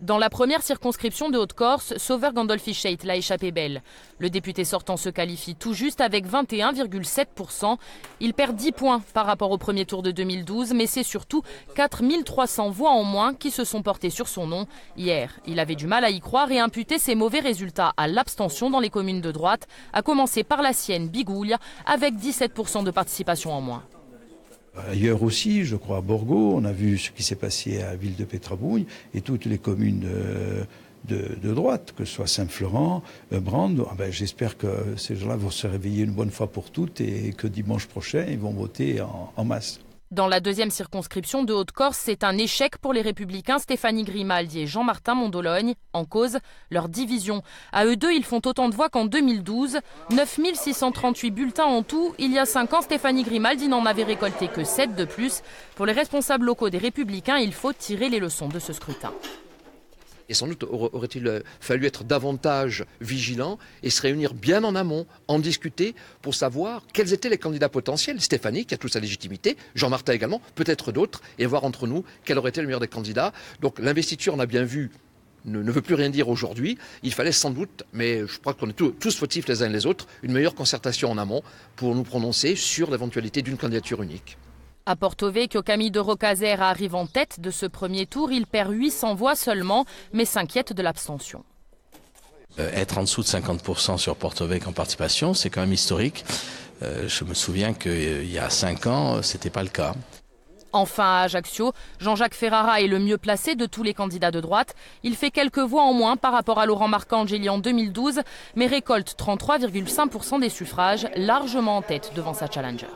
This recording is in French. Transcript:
Dans la première circonscription de Haute-Corse, Sauveur Gandolfi Sheit l'a échappé belle. Le député sortant se qualifie tout juste avec 21,7%. Il perd 10 points par rapport au premier tour de 2012, mais c'est surtout 4300 voix en moins qui se sont portées sur son nom. Hier, il avait du mal à y croire et imputait ses mauvais résultats à l'abstention dans les communes de droite, à commencer par la sienne, Bigouille avec 17% de participation en moins ailleurs aussi, je crois à Borgo, on a vu ce qui s'est passé à Ville de Pétrabouille et toutes les communes euh, de, droite, que ce soit Saint-Florent, euh, Brande. Ah ben, j'espère que ces gens-là vont se réveiller une bonne fois pour toutes et que dimanche prochain, ils vont voter en masse. Dans la deuxième circonscription de Haute-Corse, c'est un échec pour les républicains Stéphanie Grimaldi et Jean-Martin Mondologne, en cause leur division. À eux deux, ils font autant de voix qu'en 2012, 9638 bulletins en tout. Il y a 5 ans, Stéphanie Grimaldi n'en avait récolté que 7 de plus. Pour les responsables locaux des républicains, il faut tirer les leçons de ce scrutin. Et sans doute aurait-il euh, fallu être davantage vigilant et se réunir bien en amont, en discuter pour savoir quels étaient les candidats potentiels. Stéphanie, qui a toute sa légitimité, Jean-Martin également, peut-être d'autres, et voir entre nous quel aurait été le meilleur des candidats. Donc l'investiture, on a bien vu, ne, veut plus rien dire aujourd'hui. Il fallait sans doute, mais je crois qu'on est tous, tous fautifs les uns et les autres, une meilleure concertation en amont pour nous prononcer sur l'éventualité d'une candidature unique. À Vecchio, Camille de Rocazer arrive en tête de ce premier tour. Il perd 800 voix seulement, mais s'inquiète de l'abstention. Euh, être en dessous de 50% sur Vecchio en participation, c'est quand même historique. Euh, je me souviens qu'il euh, y a 5 ans, ce n'était pas le cas. Enfin, à Ajaccio, Jean-Jacques Ferrara est le mieux placé de tous les candidats de droite. Il fait quelques voix en moins par rapport à Laurent Marcangeli en 2012, mais récolte 33,5% des suffrages, largement en tête devant sa challenger.